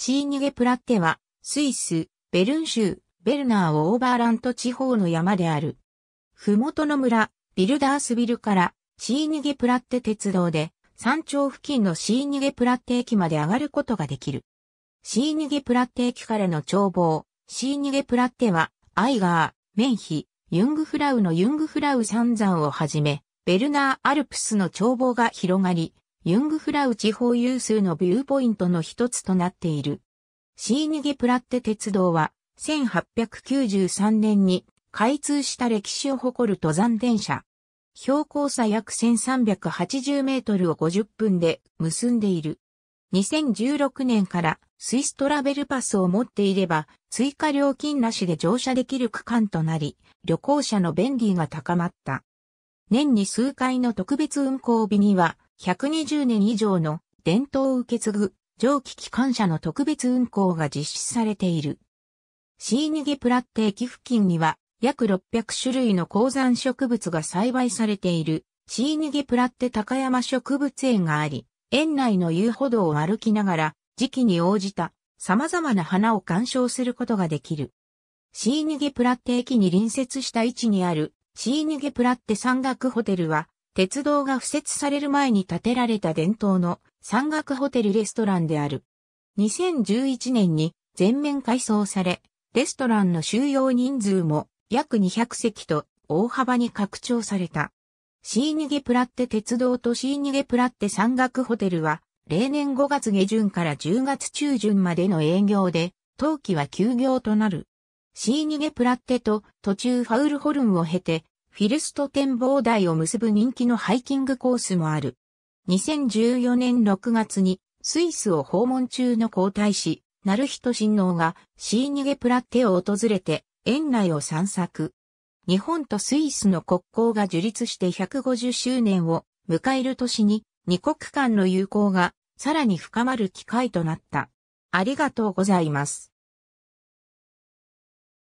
シーニゲプラッテは、スイス、ベルン州、ベルナーをオーバーラント地方の山である。ふもとの村、ビルダースビルから、シーニゲプラッテ鉄道で、山頂付近のシーニゲプラッテ駅まで上がることができる。シーニゲプラッテ駅からの眺望、シーニゲプラッテは、アイガー、メンヒ、ユングフラウのユングフラウ三山をはじめ、ベルナーアルプスの眺望が広がり、ユングフラウ地方有数のビューポイントの一つとなっている。シーニゲプラッテ鉄道は1893年に開通した歴史を誇る登山電車。標高差約1380メートルを50分で結んでいる。2016年からスイストラベルパスを持っていれば追加料金なしで乗車できる区間となり、旅行者の便利が高まった。年に数回の特別運行日には120年以上の伝統を受け継ぐ蒸気機関車の特別運行が実施されている。シーニゲプラッテ駅付近には約600種類の鉱山植物が栽培されているシーニゲプラッテ高山植物園があり、園内の遊歩道を歩きながら時期に応じた様々な花を鑑賞することができる。シーニゲプラッテ駅に隣接した位置にあるシーニゲプラッテ山岳ホテルは鉄道が敷設される前に建てられた伝統の山岳ホテルレストランである。2011年に全面改装され、レストランの収容人数も約200席と大幅に拡張された。シーニゲプラッテ鉄道とシーニゲプラッテ山岳ホテルは、例年5月下旬から10月中旬までの営業で、冬季は休業となる。シーニゲプラッテと途中ファウルホルンを経て、フィルスト展望台を結ぶ人気のハイキングコースもある。2014年6月にスイスを訪問中の皇太子、ナルヒト親王がシーニゲプラッテを訪れて園内を散策。日本とスイスの国交が樹立して150周年を迎える年に二国間の友好がさらに深まる機会となった。ありがとうございます。